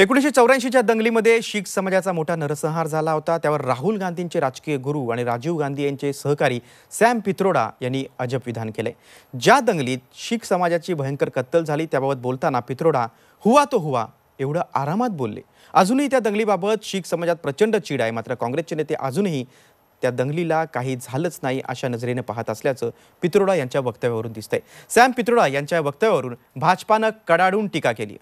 एकोणीसशे चौऱ्याऐंशीच्या दंगलीमध्ये शीख समाजाचा मोठा नरसंहार झाला होता त्यावर राहुल गांधींचे राजकीय गुरु आणि राजीव गांधी यांचे सहकारी सॅम पित्रोडा यांनी अजब विधान केले ज्या दंगलीत शीख समाजाची भयंकर कत्तल झाली त्याबाबत बोलताना पित्रोडा हुवा तो हुवा एवढं आरामात बोलले अजूनही त्या दंगलीबाबत शीख समाजात प्रचंड चीड आहे मात्र काँग्रेसचे नेते अजूनही त्या दंगलीला काही झालंच नाही अशा नजरेने पाहत असल्याचं पित्रोडा यांच्या वक्तव्यावरून दिसतंय सॅम पित्रोडा यांच्या वक्तव्यावरून भाजपानं कडाडून टीका केली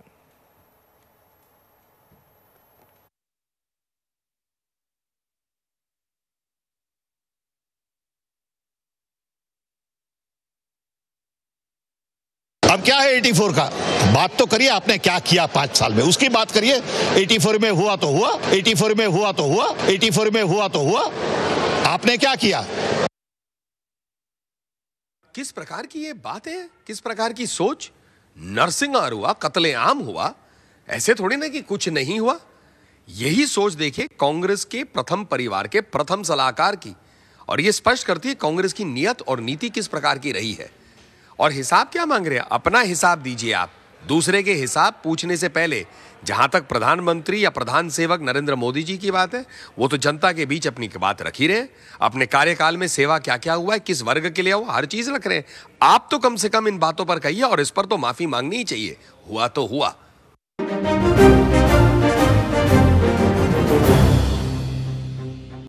अब क्या है 84 का बात तो करिए आपने क्या किया पांच साल में उसकी बात करिए 84 में हुआ तो हुआ 84 में हुआ तो हुआ 84 में हुआ तो हुआ आपने क्या किया किस प्रकार की ये बात है किस प्रकार की सोच नरसिंहार हुआ आम हुआ ऐसे थोड़ी ना कि कुछ नहीं हुआ यही सोच देखे कांग्रेस के प्रथम परिवार के प्रथम सलाहकार की और यह स्पष्ट करती है कांग्रेस की नियत और नीति किस प्रकार की रही है और हिसाब क्या मांग रहे हैं अपना हिसाब दीजिए आप दूसरे के हिसाब पूछने से पहले जहां तक प्रधानमंत्री या प्रधान सेवक नरेंद्र मोदी जी की बात है वो तो जनता के बीच अपनी बात रख ही रहे अपने कार्यकाल में सेवा क्या क्या हुआ है किस वर्ग के लिए हुआ हर चीज रख रहे हैं आप तो कम से कम इन बातों पर कहिए और इस पर तो माफी मांगनी ही चाहिए हुआ तो हुआ